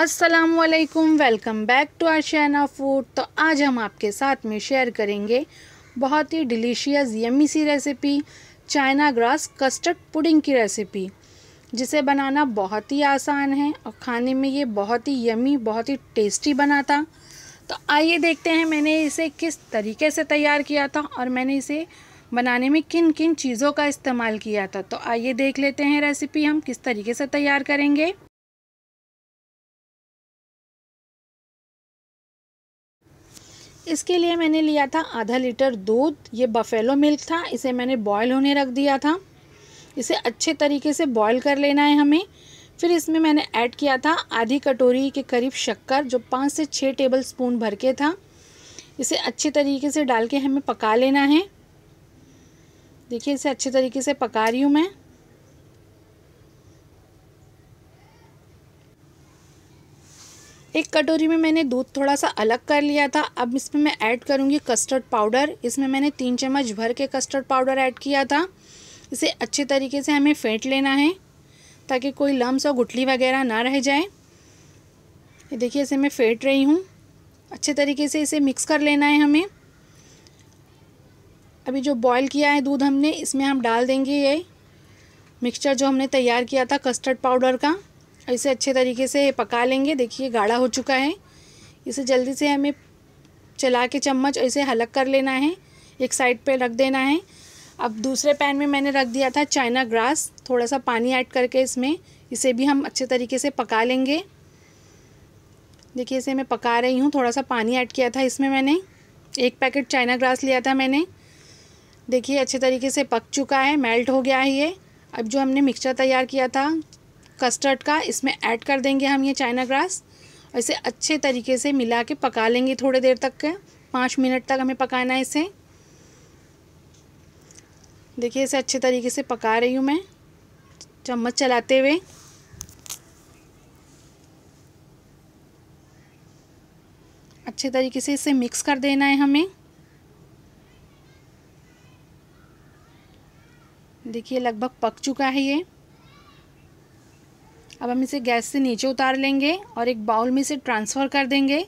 असलकम welcome back to our Shaina food तो आज हम आपके साथ में शेयर करेंगे बहुत ही डिलीशियस यमी सी recipe China grass custard pudding की रेसिपी जिसे बनाना बहुत ही आसान है और खाने में ये बहुत ही यमी बहुत ही टेस्टी बना था तो आइए देखते हैं मैंने इसे किस तरीके से तैयार किया था और मैंने इसे बनाने में किन किन चीज़ों का इस्तेमाल किया था तो आइए देख लेते हैं रेसिपी हम किस तरीके से तैयार करेंगे इसके लिए मैंने लिया था आधा लीटर दूध ये बफेलो मिल्क था इसे मैंने बॉयल होने रख दिया था इसे अच्छे तरीके से बॉयल कर लेना है हमें फिर इसमें मैंने ऐड किया था आधी कटोरी के करीब शक्कर जो पाँच से छः टेबल स्पून भर के था इसे अच्छे तरीके से डाल के हमें पका लेना है देखिए इसे अच्छे तरीके से पका रही हूँ मैं एक कटोरी में मैंने दूध थोड़ा सा अलग कर लिया था अब इसमें मैं ऐड करूँगी कस्टर्ड पाउडर इसमें मैंने तीन चम्मच भर के कस्टर्ड पाउडर ऐड किया था इसे अच्छे तरीके से हमें फेंट लेना है ताकि कोई लम्स और गुटली वगैरह ना रह जाए ये देखिए इसे मैं फेंट रही हूँ अच्छे तरीके से इसे मिक्स कर लेना है हमें अभी जो बॉयल किया है दूध हमने इसमें हम डाल देंगे ये मिक्सचर जो हमने तैयार किया था कस्टर्ड पाउडर का इसे अच्छे तरीके से पका लेंगे देखिए गाढ़ा हो चुका है इसे जल्दी से हमें चला के चम्मच इसे हलक कर लेना है एक साइड पे रख देना है अब दूसरे पैन में मैंने रख दिया था चाइना ग्रास थोड़ा सा पानी ऐड करके इसमें इसे भी हम अच्छे तरीके से पका लेंगे देखिए इसे मैं पका रही हूँ थोड़ा सा पानी ऐड किया था इसमें मैंने एक पैकेट चाइना ग्रास लिया था मैंने देखिए अच्छे तरीके से पक चुका है मेल्ट हो गया है ये अब जो हमने मिक्सचर तैयार किया था कस्टर्ड का इसमें ऐड कर देंगे हम ये चाइना ग्रास और इसे अच्छे तरीके से मिला के पका लेंगे थोड़ी देर तक के पाँच मिनट तक हमें पकाना है इसे देखिए इसे अच्छे तरीके से पका रही हूँ मैं चम्मच चलाते हुए अच्छे तरीके से इसे मिक्स कर देना है हमें देखिए लगभग पक चुका है ये अब हम इसे गैस से नीचे उतार लेंगे और एक बाउल में इसे ट्रांसफ़र कर देंगे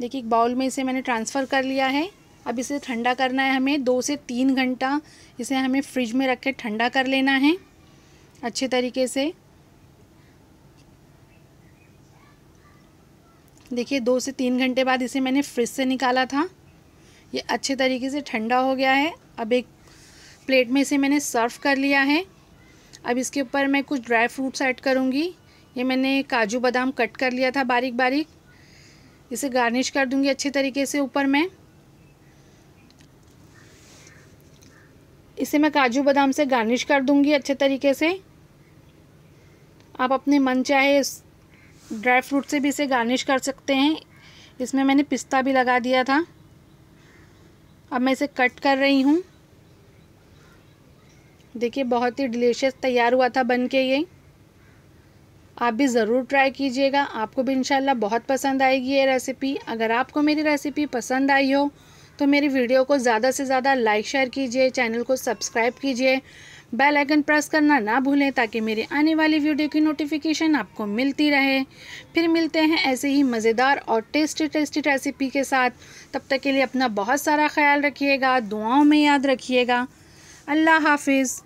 देखिए एक बाउल में इसे मैंने ट्रांसफ़र कर लिया है अब इसे ठंडा करना है हमें दो से तीन घंटा इसे हमें फ्रिज में रख के ठंडा कर लेना है अच्छे तरीके से देखिए दो से तीन घंटे बाद इसे मैंने फ्रिज से निकाला था ये अच्छे तरीके से ठंडा हो गया है अब एक प्लेट में इसे मैंने सर्व कर लिया है अब इसके ऊपर मैं कुछ ड्राई फ्रूट्स ऐड करूँगी ये मैंने काजू बादाम कट कर लिया था बारीक बारीक इसे गार्निश कर दूँगी अच्छे तरीके से ऊपर मैं इसे मैं काजू बादाम से गार्निश कर दूँगी अच्छे तरीके से आप अपने मन चाहे ड्राई फ्रूट से भी इसे गार्निश कर सकते हैं इसमें मैंने पिस्ता भी लगा दिया था अब मैं इसे कट कर रही हूँ देखिए बहुत ही डिलीशियस तैयार हुआ था बन के ये आप भी ज़रूर ट्राई कीजिएगा आपको भी इंशाल्लाह बहुत पसंद आएगी ये रेसिपी अगर आपको मेरी रेसिपी पसंद आई हो तो मेरी वीडियो को ज़्यादा से ज़्यादा लाइक शेयर कीजिए चैनल को सब्सक्राइब कीजिए बेल आइकन प्रेस करना ना भूलें ताकि मेरी आने वाली वीडियो की नोटिफिकेशन आपको मिलती रहे फिर मिलते हैं ऐसे ही मज़ेदार और टेस्टी टेस्टी रेसिपी के साथ तब तक के लिए अपना बहुत सारा ख्याल रखिएगा दुआओं में याद रखिएगा अल्लाह हाफिज़